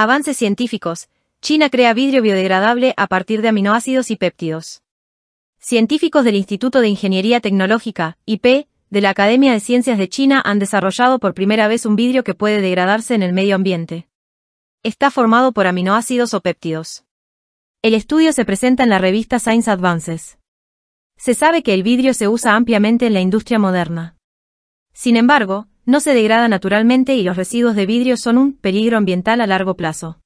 Avances científicos. China crea vidrio biodegradable a partir de aminoácidos y péptidos. Científicos del Instituto de Ingeniería Tecnológica, IP, de la Academia de Ciencias de China han desarrollado por primera vez un vidrio que puede degradarse en el medio ambiente. Está formado por aminoácidos o péptidos. El estudio se presenta en la revista Science Advances. Se sabe que el vidrio se usa ampliamente en la industria moderna. Sin embargo, no se degrada naturalmente y los residuos de vidrio son un peligro ambiental a largo plazo.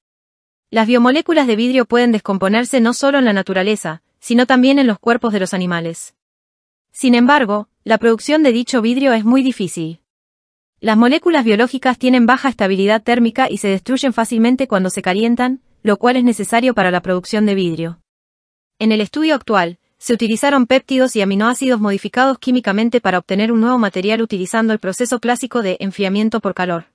Las biomoléculas de vidrio pueden descomponerse no solo en la naturaleza, sino también en los cuerpos de los animales. Sin embargo, la producción de dicho vidrio es muy difícil. Las moléculas biológicas tienen baja estabilidad térmica y se destruyen fácilmente cuando se calientan, lo cual es necesario para la producción de vidrio. En el estudio actual, se utilizaron péptidos y aminoácidos modificados químicamente para obtener un nuevo material utilizando el proceso clásico de enfriamiento por calor.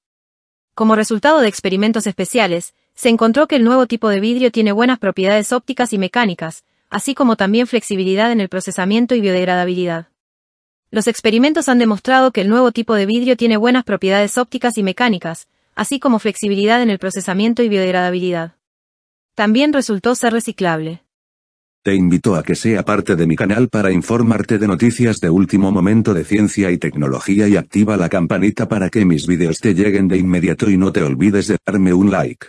Como resultado de experimentos especiales, se encontró que el nuevo tipo de vidrio tiene buenas propiedades ópticas y mecánicas, así como también flexibilidad en el procesamiento y biodegradabilidad. Los experimentos han demostrado que el nuevo tipo de vidrio tiene buenas propiedades ópticas y mecánicas, así como flexibilidad en el procesamiento y biodegradabilidad. También resultó ser reciclable. Te invito a que sea parte de mi canal para informarte de noticias de último momento de ciencia y tecnología y activa la campanita para que mis vídeos te lleguen de inmediato y no te olvides de darme un like.